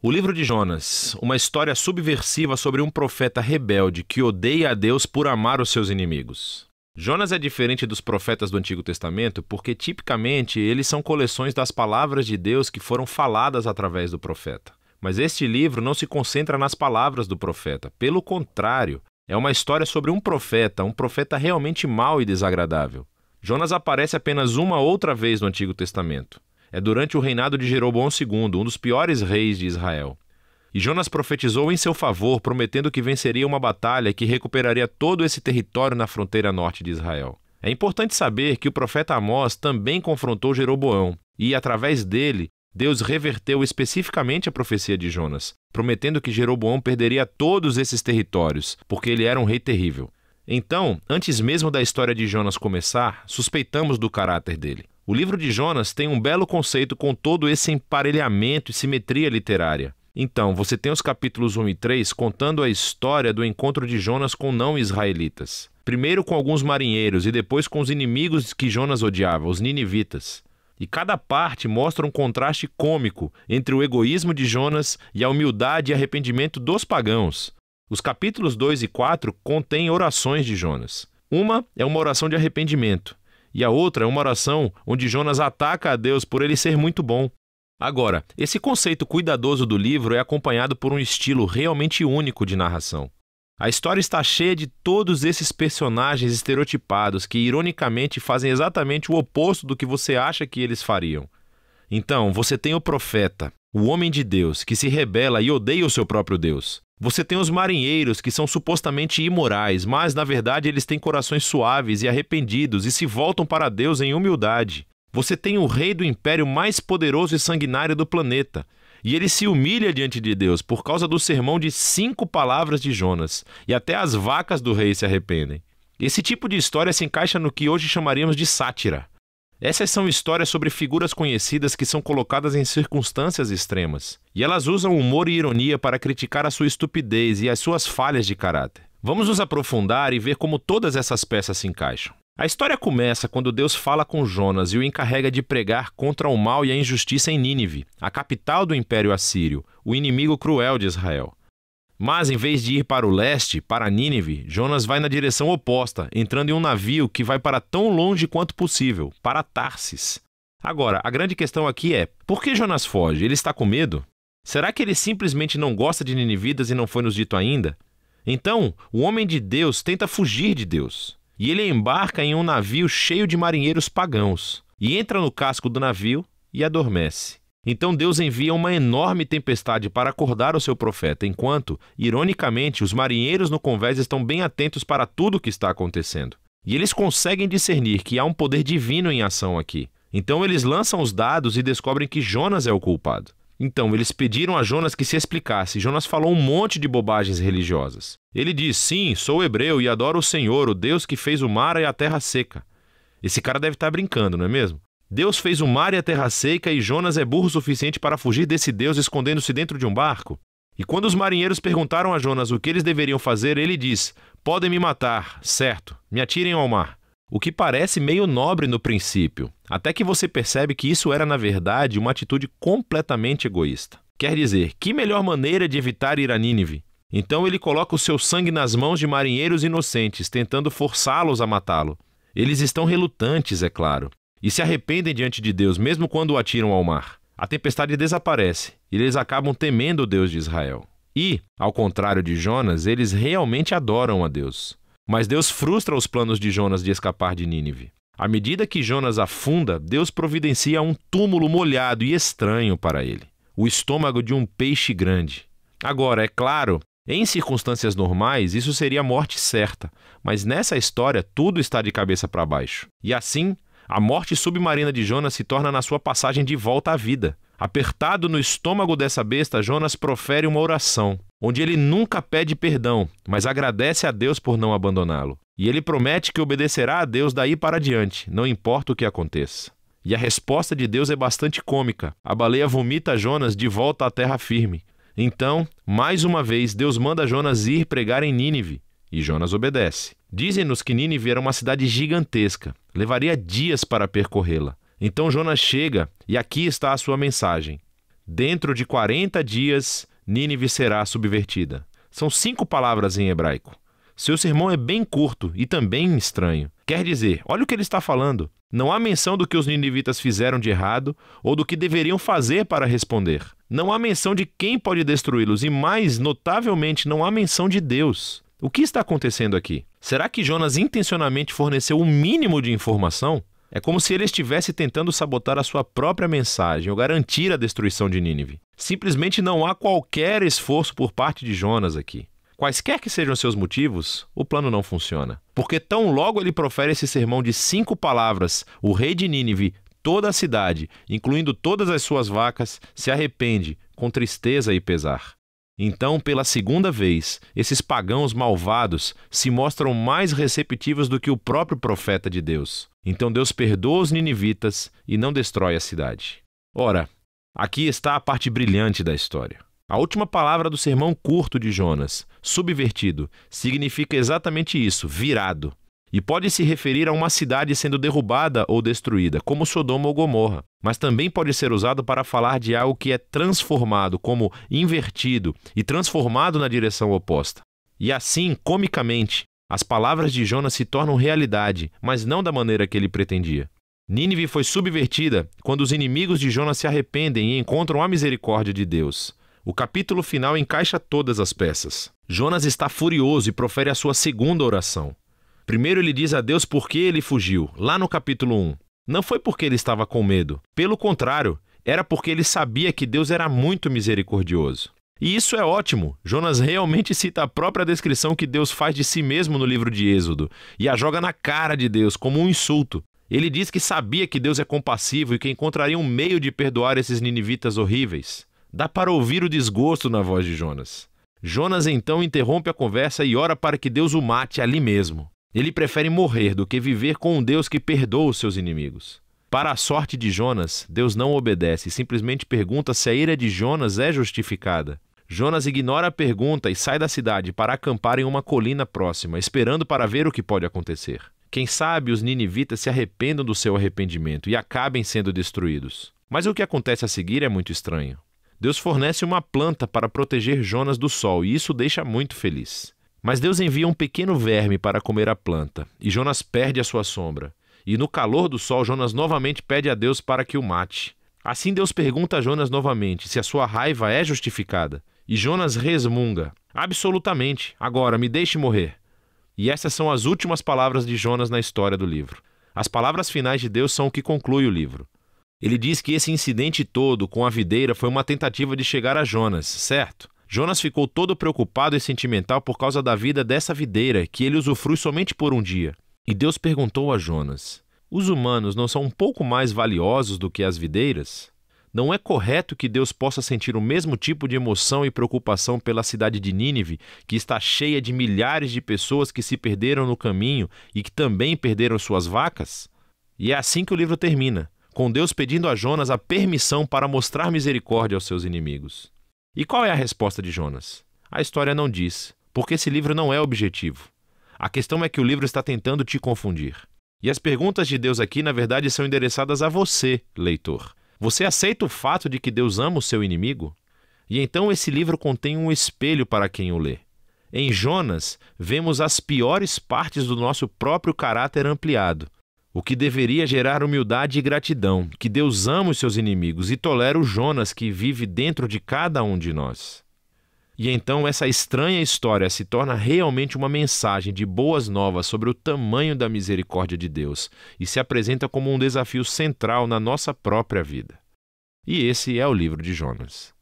O livro de Jonas, uma história subversiva sobre um profeta rebelde que odeia a Deus por amar os seus inimigos. Jonas é diferente dos profetas do Antigo Testamento porque, tipicamente, eles são coleções das palavras de Deus que foram faladas através do profeta. Mas este livro não se concentra nas palavras do profeta. Pelo contrário, é uma história sobre um profeta, um profeta realmente mau e desagradável. Jonas aparece apenas uma outra vez no Antigo Testamento é durante o reinado de Jeroboão II, um dos piores reis de Israel. E Jonas profetizou em seu favor, prometendo que venceria uma batalha que recuperaria todo esse território na fronteira norte de Israel. É importante saber que o profeta Amós também confrontou Jeroboão, e através dele, Deus reverteu especificamente a profecia de Jonas, prometendo que Jeroboão perderia todos esses territórios, porque ele era um rei terrível. Então, antes mesmo da história de Jonas começar, suspeitamos do caráter dele. O livro de Jonas tem um belo conceito com todo esse emparelhamento e simetria literária. Então, você tem os capítulos 1 e 3 contando a história do encontro de Jonas com não-israelitas. Primeiro com alguns marinheiros e depois com os inimigos que Jonas odiava, os ninivitas. E cada parte mostra um contraste cômico entre o egoísmo de Jonas e a humildade e arrependimento dos pagãos. Os capítulos 2 e 4 contêm orações de Jonas. Uma é uma oração de arrependimento, e a outra é uma oração onde Jonas ataca a Deus por ele ser muito bom. Agora, esse conceito cuidadoso do livro é acompanhado por um estilo realmente único de narração. A história está cheia de todos esses personagens estereotipados que, ironicamente, fazem exatamente o oposto do que você acha que eles fariam. Então, você tem o profeta, o homem de Deus, que se rebela e odeia o seu próprio Deus. Você tem os marinheiros, que são supostamente imorais, mas na verdade eles têm corações suaves e arrependidos e se voltam para Deus em humildade. Você tem o rei do império mais poderoso e sanguinário do planeta. E ele se humilha diante de Deus por causa do sermão de cinco palavras de Jonas. E até as vacas do rei se arrependem. Esse tipo de história se encaixa no que hoje chamaríamos de sátira. Essas são histórias sobre figuras conhecidas que são colocadas em circunstâncias extremas, e elas usam humor e ironia para criticar a sua estupidez e as suas falhas de caráter. Vamos nos aprofundar e ver como todas essas peças se encaixam. A história começa quando Deus fala com Jonas e o encarrega de pregar contra o mal e a injustiça em Nínive, a capital do Império Assírio, o inimigo cruel de Israel. Mas em vez de ir para o leste, para Nínive, Jonas vai na direção oposta, entrando em um navio que vai para tão longe quanto possível, para Tarsis. Agora, a grande questão aqui é: por que Jonas foge? Ele está com medo? Será que ele simplesmente não gosta de ninivitas e não foi nos dito ainda? Então, o homem de Deus tenta fugir de Deus. E ele embarca em um navio cheio de marinheiros pagãos, e entra no casco do navio e adormece. Então Deus envia uma enorme tempestade para acordar o seu profeta, enquanto, ironicamente, os marinheiros no convés estão bem atentos para tudo o que está acontecendo. E eles conseguem discernir que há um poder divino em ação aqui. Então eles lançam os dados e descobrem que Jonas é o culpado. Então eles pediram a Jonas que se explicasse. Jonas falou um monte de bobagens religiosas. Ele diz: Sim, sou hebreu e adoro o Senhor, o Deus que fez o mar e a terra seca. Esse cara deve estar brincando, não é mesmo? Deus fez o mar e a terra seca, e Jonas é burro o suficiente para fugir desse Deus escondendo-se dentro de um barco? E quando os marinheiros perguntaram a Jonas o que eles deveriam fazer, ele diz: Podem me matar, certo, me atirem ao mar. O que parece meio nobre no princípio, até que você percebe que isso era, na verdade, uma atitude completamente egoísta. Quer dizer, que melhor maneira de evitar ir a Nínive? Então ele coloca o seu sangue nas mãos de marinheiros inocentes, tentando forçá-los a matá-lo. Eles estão relutantes, é claro e se arrependem diante de Deus, mesmo quando o atiram ao mar. A tempestade desaparece e eles acabam temendo o Deus de Israel. E, ao contrário de Jonas, eles realmente adoram a Deus. Mas Deus frustra os planos de Jonas de escapar de Nínive. À medida que Jonas afunda, Deus providencia um túmulo molhado e estranho para ele o estômago de um peixe grande. Agora, é claro, em circunstâncias normais, isso seria morte certa, mas nessa história tudo está de cabeça para baixo. E assim, a morte submarina de Jonas se torna na sua passagem de volta à vida. Apertado no estômago dessa besta, Jonas profere uma oração, onde ele nunca pede perdão, mas agradece a Deus por não abandoná-lo. E ele promete que obedecerá a Deus daí para diante, não importa o que aconteça. E a resposta de Deus é bastante cômica. A baleia vomita Jonas de volta à terra firme. Então, mais uma vez, Deus manda Jonas ir pregar em Nínive, e Jonas obedece. Dizem-nos que Nínive era uma cidade gigantesca, Levaria dias para percorrê-la. Então Jonas chega e aqui está a sua mensagem. Dentro de 40 dias, Nínive será subvertida. São cinco palavras em hebraico. Seu sermão é bem curto e também estranho. Quer dizer, olha o que ele está falando. Não há menção do que os ninivitas fizeram de errado ou do que deveriam fazer para responder. Não há menção de quem pode destruí-los e, mais notavelmente, não há menção de Deus. O que está acontecendo aqui? Será que Jonas intencionalmente forneceu o um mínimo de informação? É como se ele estivesse tentando sabotar a sua própria mensagem ou garantir a destruição de Nínive. Simplesmente não há qualquer esforço por parte de Jonas aqui. Quaisquer que sejam seus motivos, o plano não funciona. Porque tão logo ele profere esse sermão de cinco palavras, o rei de Nínive, toda a cidade, incluindo todas as suas vacas, se arrepende com tristeza e pesar. Então, pela segunda vez, esses pagãos malvados se mostram mais receptivos do que o próprio profeta de Deus. Então Deus perdoa os ninivitas e não destrói a cidade. Ora, aqui está a parte brilhante da história. A última palavra do sermão curto de Jonas, subvertido, significa exatamente isso, virado e pode se referir a uma cidade sendo derrubada ou destruída, como Sodoma ou Gomorra, mas também pode ser usado para falar de algo que é transformado, como invertido e transformado na direção oposta. E assim, comicamente, as palavras de Jonas se tornam realidade, mas não da maneira que ele pretendia. Nínive foi subvertida quando os inimigos de Jonas se arrependem e encontram a misericórdia de Deus. O capítulo final encaixa todas as peças. Jonas está furioso e profere a sua segunda oração. Primeiro ele diz a Deus por que ele fugiu, lá no capítulo 1. Não foi porque ele estava com medo. Pelo contrário, era porque ele sabia que Deus era muito misericordioso. E isso é ótimo. Jonas realmente cita a própria descrição que Deus faz de si mesmo no livro de Êxodo e a joga na cara de Deus como um insulto. Ele diz que sabia que Deus é compassivo e que encontraria um meio de perdoar esses ninivitas horríveis. Dá para ouvir o desgosto na voz de Jonas. Jonas então interrompe a conversa e ora para que Deus o mate ali mesmo. Ele prefere morrer do que viver com um Deus que perdoa os seus inimigos. Para a sorte de Jonas, Deus não obedece e simplesmente pergunta se a ira de Jonas é justificada. Jonas ignora a pergunta e sai da cidade para acampar em uma colina próxima, esperando para ver o que pode acontecer. Quem sabe os ninivitas se arrependam do seu arrependimento e acabem sendo destruídos. Mas o que acontece a seguir é muito estranho. Deus fornece uma planta para proteger Jonas do sol e isso deixa muito feliz. Mas Deus envia um pequeno verme para comer a planta, e Jonas perde a sua sombra. E no calor do sol, Jonas novamente pede a Deus para que o mate. Assim Deus pergunta a Jonas novamente se a sua raiva é justificada. E Jonas resmunga: Absolutamente, agora me deixe morrer. E essas são as últimas palavras de Jonas na história do livro. As palavras finais de Deus são o que conclui o livro. Ele diz que esse incidente todo com a videira foi uma tentativa de chegar a Jonas, certo? Jonas ficou todo preocupado e sentimental por causa da vida dessa videira, que ele usufrui somente por um dia. E Deus perguntou a Jonas: Os humanos não são um pouco mais valiosos do que as videiras? Não é correto que Deus possa sentir o mesmo tipo de emoção e preocupação pela cidade de Nínive, que está cheia de milhares de pessoas que se perderam no caminho e que também perderam suas vacas? E é assim que o livro termina, com Deus pedindo a Jonas a permissão para mostrar misericórdia aos seus inimigos. E qual é a resposta de Jonas? A história não diz, porque esse livro não é objetivo. A questão é que o livro está tentando te confundir. E as perguntas de Deus aqui, na verdade, são endereçadas a você, leitor. Você aceita o fato de que Deus ama o seu inimigo? E então esse livro contém um espelho para quem o lê. Em Jonas, vemos as piores partes do nosso próprio caráter ampliado, o que deveria gerar humildade e gratidão, que Deus ama os seus inimigos e tolera o Jonas que vive dentro de cada um de nós. E então essa estranha história se torna realmente uma mensagem de boas novas sobre o tamanho da misericórdia de Deus e se apresenta como um desafio central na nossa própria vida. E esse é o livro de Jonas.